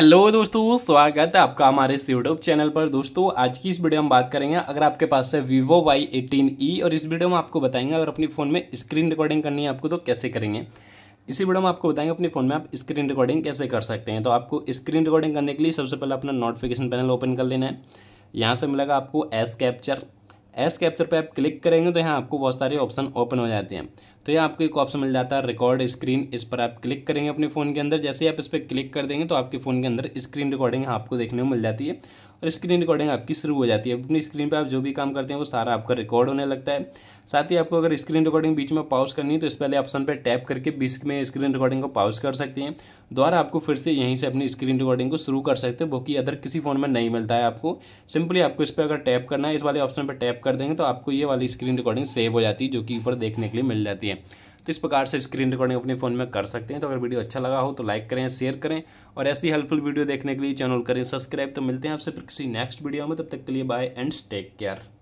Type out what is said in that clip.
hello दोस्तों स्वागत है आपका हमारे इस यूट्यूब चैनल पर दोस्तों आज की इस वीडियो में बात करेंगे अगर आपके पास है वीवो वाई एटीन ई और इस वीडियो में आपको बताएंगे अगर अपनी फ़ोन में स्क्रीन रिकॉर्डिंग करनी है आपको तो कैसे करेंगे इसी वीडियो में आपको बताएंगे अपने फ़ोन में आप स्क्रीन रिकॉर्डिंग कैसे कर सकते हैं तो आपको स्क्रीन रिकॉर्डिंग करने के लिए सबसे पहले अपना नोटिफिकेशन पैनल ओपन कर लेना है यहाँ से मिलेगा आपको एस कैप्चर एस कैप्चर पर आप क्लिक करेंगे तो यहाँ आपको बहुत सारे ऑप्शन ओपन हो जाते हैं तो यहाँ आपको एक ऑप्शन मिल जाता है रिकॉर्ड स्क्रीन इस पर आप क्लिक करेंगे अपने फ़ोन के अंदर जैसे ही आप इस पर क्लिक कर देंगे तो आपके फ़ोन के अंदर स्क्रीन रिकॉर्डिंग आपको देखने को मिल जाती है और स्क्रीन रिकॉर्डिंग आपकी शुरू हो जाती है अपनी स्क्रीन पर आप जो भी काम करते हैं वो सारा आपका रिकॉर्ड होने लगता है साथ ही आपको अगर स्क्रीन रिकॉर्डिंग बीच में पॉज करनी है तो इस पहले ऑप्शन पर टैप करके बीच में स्क्रीन रिकॉर्डिंग को पॉज कर सकते हैं द्वारा आपको फिर से यहीं से अपनी स्क्रीन रिकॉर्डिंग को शुरू कर सकते हैं वो कि अदर किसी फ़ोन में नहीं मिलता है आपको सिंपली आपको इस पर अगर टैप करना है इस वाले ऑप्शन पर टैप कर देंगे तो आपको ये वाली स्क्रीन रिकॉर्डिंग सेव हो जाती है जो कि ऊपर देखने के लिए मिल जाती है तो इस प्रकार से स्क्रीन रिकॉर्डिंग अपने फ़ोन में कर सकते हैं तो अगर वीडियो अच्छा लगा हो तो लाइक करें शेयर करें और ऐसी हेल्पफुल वीडियो देखने के लिए चैनल करें सब्सक्राइब तो मिलते हैं आपसे किसी नेक्स्ट वीडियो में तब तक के लिए बाय एंड टेक केयर